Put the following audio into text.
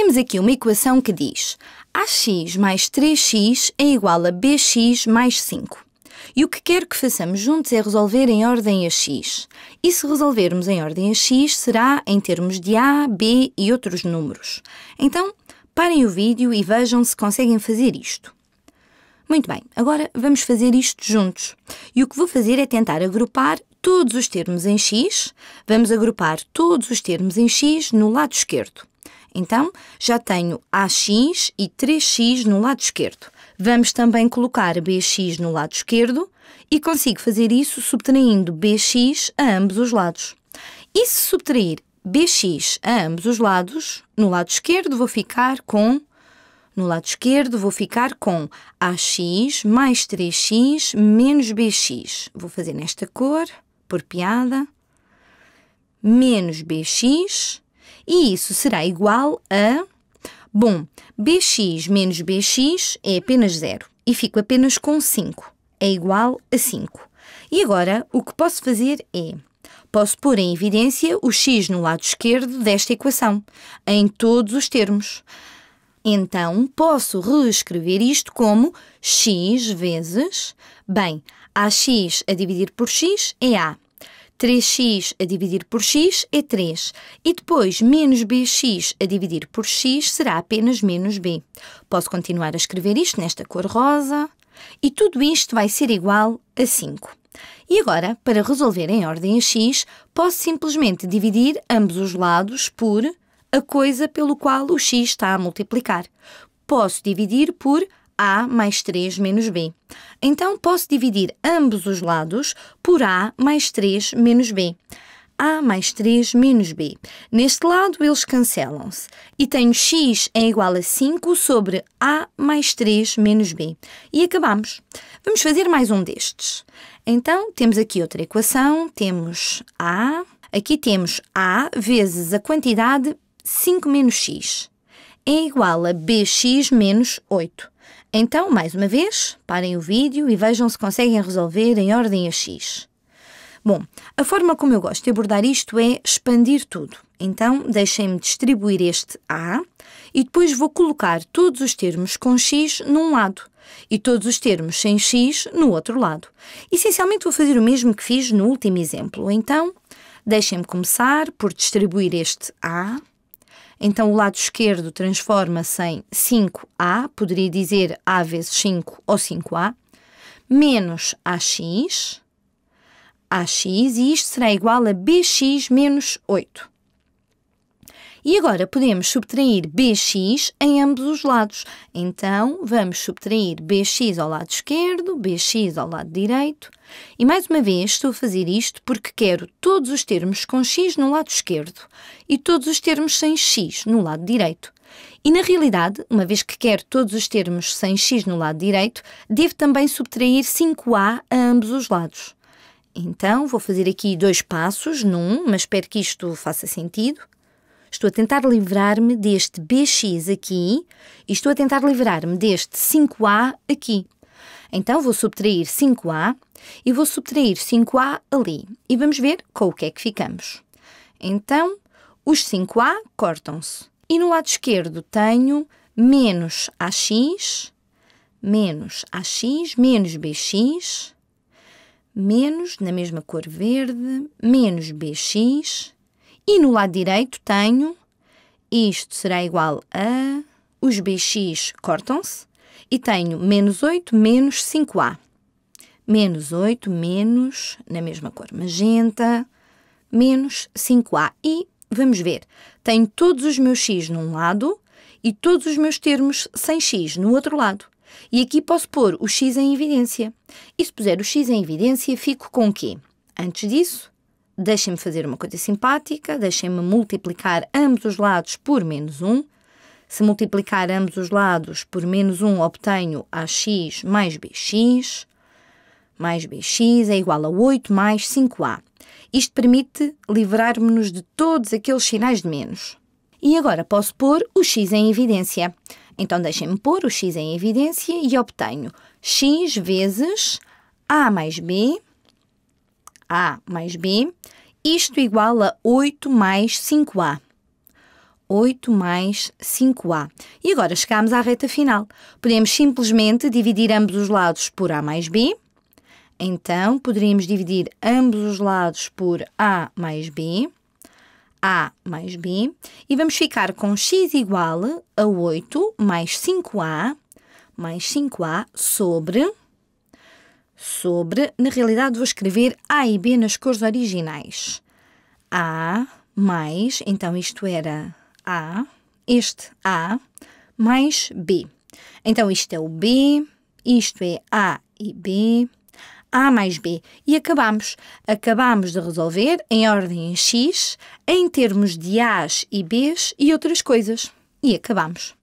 Temos aqui uma equação que diz ax mais 3x é igual a bx mais 5. E o que quero que façamos juntos é resolver em ordem a x. E se resolvermos em ordem a x, será em termos de a, b e outros números. Então, parem o vídeo e vejam se conseguem fazer isto. Muito bem, agora vamos fazer isto juntos. E o que vou fazer é tentar agrupar todos os termos em x. Vamos agrupar todos os termos em x no lado esquerdo. Então, já tenho AX e 3x no lado esquerdo. Vamos também colocar BX no lado esquerdo e consigo fazer isso subtraindo BX a ambos os lados. E se subtrair BX a ambos os lados, no lado esquerdo vou ficar com no lado esquerdo, vou ficar com AX mais 3x menos BX. Vou fazer nesta cor, por piada, menos BX e isso será igual a. Bom, bx menos bx é apenas zero e fico apenas com 5. É igual a 5. E agora o que posso fazer é. Posso pôr em evidência o x no lado esquerdo desta equação, em todos os termos. Então, posso reescrever isto como x vezes. Bem, ax a dividir por x é a. 3x a dividir por x é 3. E depois, menos bx a dividir por x será apenas menos b. Posso continuar a escrever isto nesta cor rosa. E tudo isto vai ser igual a 5. E agora, para resolver em ordem a x, posso simplesmente dividir ambos os lados por a coisa pelo qual o x está a multiplicar. Posso dividir por a mais 3 menos B. Então, posso dividir ambos os lados por A mais 3 menos B. A mais 3 menos B. Neste lado, eles cancelam-se. E tenho x é igual a 5 sobre A mais 3 menos B. E acabamos. Vamos fazer mais um destes. Então, temos aqui outra equação. Temos A. Aqui temos A vezes a quantidade 5 menos x. É igual a bx menos 8. Então, mais uma vez, parem o vídeo e vejam se conseguem resolver em ordem a x. Bom, a forma como eu gosto de abordar isto é expandir tudo. Então, deixem-me distribuir este A e depois vou colocar todos os termos com x num lado e todos os termos sem x no outro lado. Essencialmente vou fazer o mesmo que fiz no último exemplo. Então, deixem-me começar por distribuir este A então o lado esquerdo transforma-se em 5A, poderia dizer A vezes 5 ou 5A, menos AX, AX, e isto será igual a BX menos 8. E agora podemos subtrair bx em ambos os lados. Então, vamos subtrair bx ao lado esquerdo, bx ao lado direito. E mais uma vez estou a fazer isto porque quero todos os termos com x no lado esquerdo e todos os termos sem x no lado direito. E na realidade, uma vez que quero todos os termos sem x no lado direito, devo também subtrair 5a a ambos os lados. Então, vou fazer aqui dois passos num, mas espero que isto faça sentido. Estou a tentar livrar-me deste BX aqui e estou a tentar livrar-me deste 5A aqui. Então vou subtrair 5A e vou subtrair 5A ali. E vamos ver com o que é que ficamos. Então, os 5A cortam-se. E no lado esquerdo tenho menos AX, menos AX, menos BX, menos, na mesma cor verde, menos BX, e no lado direito tenho isto será igual a. Os bx cortam-se e tenho menos 8 menos 5a. Menos 8 menos, na mesma cor magenta, menos 5a. E vamos ver, tenho todos os meus x num lado e todos os meus termos sem x no outro lado. E aqui posso pôr o x em evidência. E se puser o x em evidência, fico com o quê? Antes disso, deixem-me fazer uma coisa simpática, deixem-me multiplicar ambos os lados por menos 1. Se multiplicar ambos os lados por menos 1, obtenho ax mais bx, mais bx é igual a 8 mais 5a. Isto permite livrar-me-nos de todos aqueles sinais de menos. E agora posso pôr o x em evidência. Então deixem-me pôr o x em evidência e obtenho x vezes a mais b a mais B, isto igual a 8 mais 5A. 8 mais 5A. E agora chegamos à reta final. Podemos simplesmente dividir ambos os lados por A mais B. Então, poderíamos dividir ambos os lados por A mais B. A mais B. E vamos ficar com x igual a 8 mais 5A mais 5A sobre sobre, na realidade vou escrever A e B nas cores originais. A mais, então isto era A, este A mais B. Então isto é o B, isto é A e B, A mais B. E acabamos. Acabamos de resolver, em ordem X, em termos de A's e B's e outras coisas. E acabamos.